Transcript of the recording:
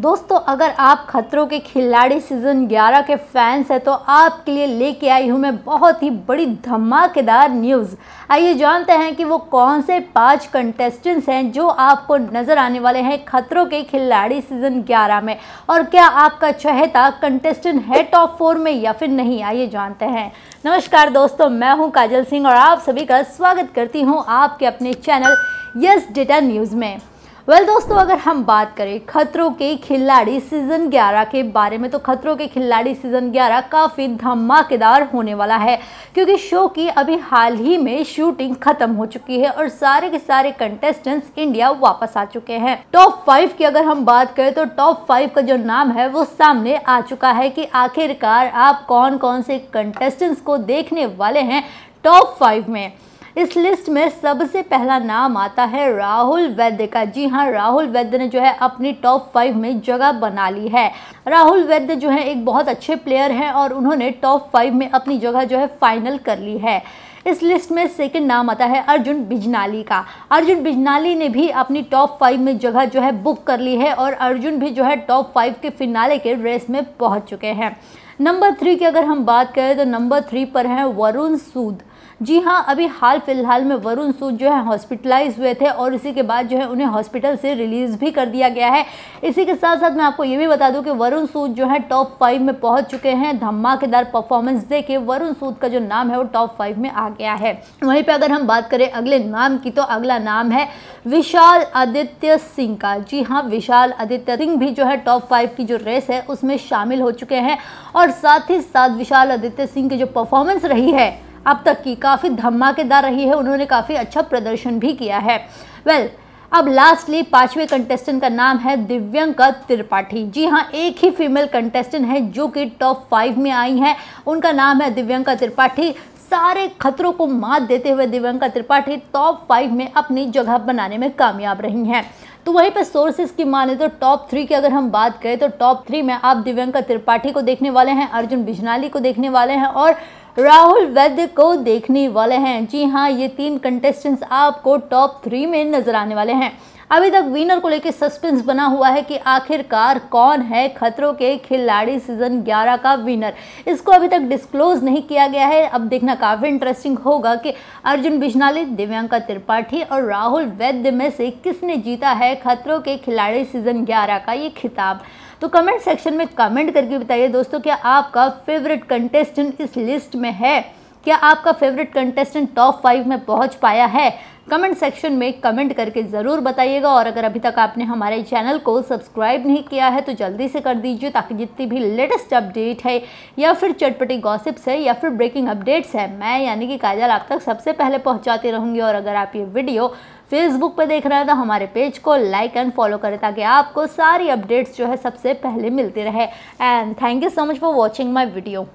दोस्तों अगर आप खतरों के खिलाड़ी सीज़न 11 के फैंस हैं तो आपके लिए लेके आई हूँ मैं बहुत ही बड़ी धमाकेदार न्यूज़ आइए जानते हैं कि वो कौन से पांच कंटेस्टेंट्स हैं जो आपको नज़र आने वाले हैं खतरों के खिलाड़ी सीज़न 11 में और क्या आपका चहेता कंटेस्टेंट है टॉप फोर में या फिर नहीं आइए जानते हैं नमस्कार दोस्तों मैं हूँ काजल सिंह और आप सभी का स्वागत करती हूँ आपके अपने चैनल यस डेटा न्यूज़ में वेल well, दोस्तों अगर हम बात करें खतरों के खिलाड़ी सीज़न 11 के बारे में तो खतरों के खिलाड़ी सीज़न 11 काफ़ी धमाकेदार होने वाला है क्योंकि शो की अभी हाल ही में शूटिंग ख़त्म हो चुकी है और सारे के सारे कंटेस्टेंट्स इंडिया वापस आ चुके हैं टॉप फाइव की अगर हम बात करें तो टॉप फाइव का जो नाम है वो सामने आ चुका है कि आखिरकार आप कौन कौन से कंटेस्टेंट्स को देखने वाले हैं टॉप फाइव में इस लिस्ट में सबसे पहला नाम आता है राहुल वैद्य का जी हाँ राहुल वैद्य ने जो है अपनी टॉप फाइव में जगह बना ली है राहुल वैद्य जो है एक बहुत अच्छे प्लेयर हैं और उन्होंने टॉप फाइव में अपनी जगह जो है फाइनल कर ली है इस लिस्ट में सेकंड नाम आता है अर्जुन बिजनाली का अर्जुन बिजनाली ने भी अपनी टॉप फाइव में जगह जो है बुक कर ली है और अर्जुन भी जो है टॉप फाइव के फिनाले के रेस में पहुंच चुके हैं नंबर थ्री की अगर हम बात करें तो नंबर थ्री पर हैं वरुण सूद जी हाँ अभी हाल फिलहाल में वरुण सूद जो है हॉस्पिटलाइज हुए थे और इसी के बाद जो है उन्हें हॉस्पिटल से रिलीज़ भी कर दिया गया है इसी के साथ साथ मैं आपको ये भी बता दूँ कि वरुण सूद जो है टॉप फाइव में पहुँच चुके हैं धमाकेदार परफॉर्मेंस दे के वरुण सूद का जो नाम है वो टॉप फाइव में आ गया है वहीं पर अगर हम बात करें अगले नाम की तो अगला नाम है विशाल आदित्य सिंह का जी हाँ विशाल आदित्य सिंह भी जो है टॉप फाइव की जो रेस है उसमें शामिल हो चुके हैं और साथ ही साथ विशाल आदित्य सिंह की जो परफॉर्मेंस रही है अब तक की काफ़ी धमाकेदार रही है उन्होंने काफ़ी अच्छा प्रदर्शन भी किया है वेल well, अब लास्टली पांचवें कंटेस्टेंट का नाम है दिव्यंका त्रिपाठी जी हाँ एक ही फीमेल कंटेस्टेंट है जो कि टॉप फाइव में आई हैं उनका नाम है दिव्यंका त्रिपाठी सारे खतरों को मात देते हुए दिव्यंका त्रिपाठी टॉप फाइव में अपनी जगह बनाने में कामयाब रही हैं तो वहीं पर सोर्सेज की माने तो टॉप थ्री की अगर हम बात करें तो टॉप थ्री में आप दिव्यंका त्रिपाठी को देखने वाले हैं अर्जुन बिजनाली को देखने वाले हैं और राहुल वैद्य को देखने वाले हैं जी हाँ ये तीन कंटेस्टेंट्स आपको टॉप थ्री में नजर आने वाले हैं अभी तक विनर को लेकर सस्पेंस बना हुआ है कि आखिरकार कौन है खतरों के खिलाड़ी सीजन 11 का विनर इसको अभी तक डिस्क्लोज नहीं किया गया है अब देखना काफ़ी इंटरेस्टिंग होगा कि अर्जुन बिजनाली दिव्यांका त्रिपाठी और राहुल वैद्य में से किसने जीता है खतरों के खिलाड़ी सीजन ग्यारह का ये खिताब तो कमेंट सेक्शन में कमेंट करके बताइए दोस्तों क्या आपका फेवरेट कंटेस्टेंट इस लिस्ट में है क्या आपका फेवरेट कंटेस्टेंट टॉप फाइव में पहुंच पाया है कमेंट सेक्शन में कमेंट करके ज़रूर बताइएगा और अगर अभी तक आपने हमारे चैनल को सब्सक्राइब नहीं किया है तो जल्दी से कर दीजिए ताकि जितनी भी लेटेस्ट अपडेट है या फिर चटपटी गॉसिप्स है या फिर ब्रेकिंग अपडेट्स है मैं यानी कि काजल आप तक सबसे पहले पहुँचाती रहूँगी और अगर आप ये वीडियो फेसबुक पर देख रहे हैं तो हमारे पेज को लाइक एंड फॉलो करें ताकि आपको सारी अपडेट्स जो है सबसे पहले मिलती रहे and thank you so much for watching my video